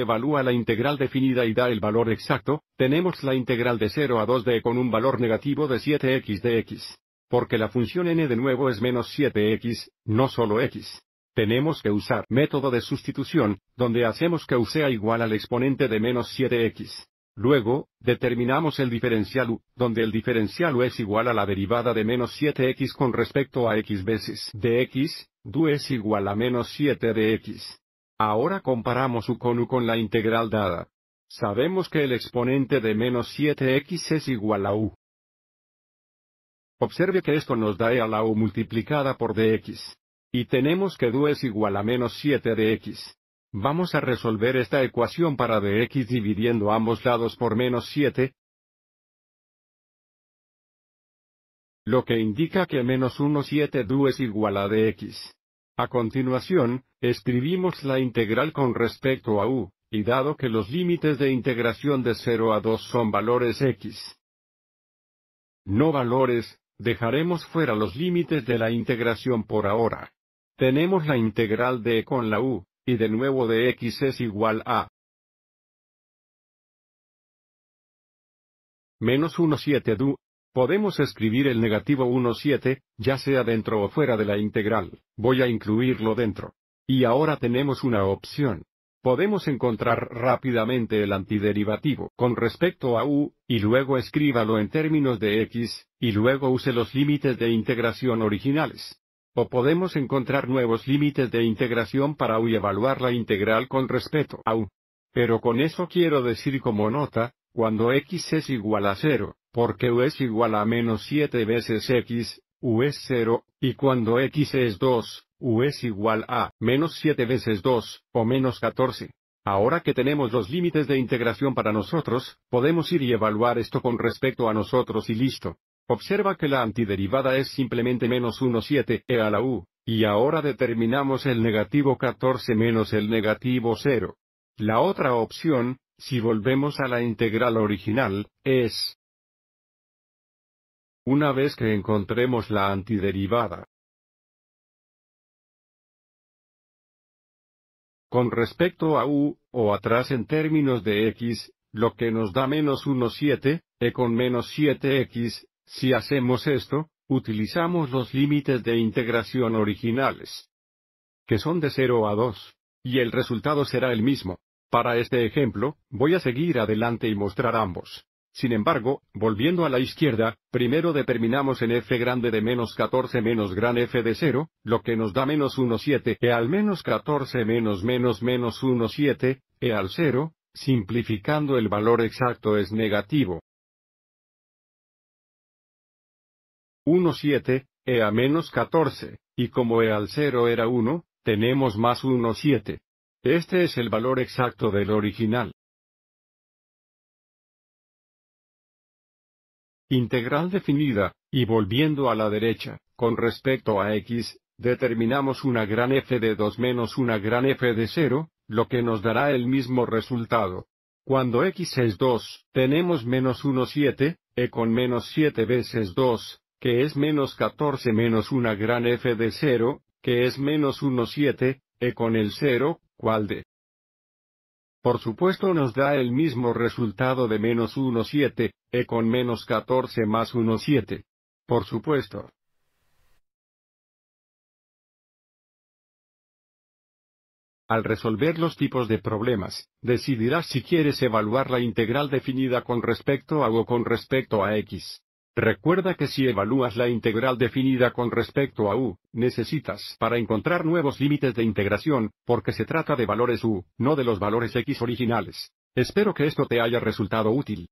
evalúa la integral definida y da el valor exacto, tenemos la integral de 0 a 2d con un valor negativo de 7x de x. Porque la función n de nuevo es menos 7x, no solo x. Tenemos que usar método de sustitución, donde hacemos que u sea igual al exponente de menos 7x. Luego, determinamos el diferencial u, donde el diferencial u es igual a la derivada de menos 7x con respecto a x veces de x, du es igual a menos 7 de x. Ahora comparamos u con u con la integral dada. Sabemos que el exponente de menos 7x es igual a u. Observe que esto nos da e a la u multiplicada por dx. Y tenemos que du es igual a menos 7 dx. Vamos a resolver esta ecuación para dx dividiendo ambos lados por menos 7, lo que indica que menos 1 7 du es igual a dx. A continuación, escribimos la integral con respecto a u, y dado que los límites de integración de 0 a 2 son valores x, no valores, dejaremos fuera los límites de la integración por ahora. Tenemos la integral de e con la u, y de nuevo de x es igual a menos 1 du, Podemos escribir el negativo 1,7, ya sea dentro o fuera de la integral. Voy a incluirlo dentro. Y ahora tenemos una opción. Podemos encontrar rápidamente el antiderivativo con respecto a u, y luego escríbalo en términos de x, y luego use los límites de integración originales. O podemos encontrar nuevos límites de integración para u y evaluar la integral con respecto a u. Pero con eso quiero decir como nota, cuando x es igual a 0 porque u es igual a menos 7 veces x, u es 0, y cuando x es 2, u es igual a menos 7 veces 2, o menos 14. Ahora que tenemos los límites de integración para nosotros, podemos ir y evaluar esto con respecto a nosotros y listo. Observa que la antiderivada es simplemente menos 1 7 e a la u, y ahora determinamos el negativo 14 menos el negativo 0. La otra opción, si volvemos a la integral original, es una vez que encontremos la antiderivada. Con respecto a u, o atrás en términos de x, lo que nos da menos 7, e con menos 7x, si hacemos esto, utilizamos los límites de integración originales, que son de 0 a 2, y el resultado será el mismo. Para este ejemplo, voy a seguir adelante y mostrar ambos. Sin embargo, volviendo a la izquierda, primero determinamos en f grande de menos 14 menos gran f de 0, lo que nos da menos 1,7 e al menos 14 menos menos menos 1,7 e al 0, simplificando el valor exacto es negativo. 1,7, e a menos 14, y como e al 0 era 1, tenemos más 1,7. Este es el valor exacto del original. integral definida, y volviendo a la derecha, con respecto a x, determinamos una gran f de 2 menos una gran f de 0, lo que nos dará el mismo resultado. Cuando x es 2, tenemos menos 1 7, e con menos 7 veces 2, que es menos 14 menos una gran f de 0, que es menos 1 7, e con el 0, cual de por supuesto nos da el mismo resultado de menos 1,7, e con menos 14 más 1,7. Por supuesto. Al resolver los tipos de problemas, decidirás si quieres evaluar la integral definida con respecto a o con respecto a x. Recuerda que si evalúas la integral definida con respecto a u, necesitas para encontrar nuevos límites de integración, porque se trata de valores u, no de los valores x originales. Espero que esto te haya resultado útil.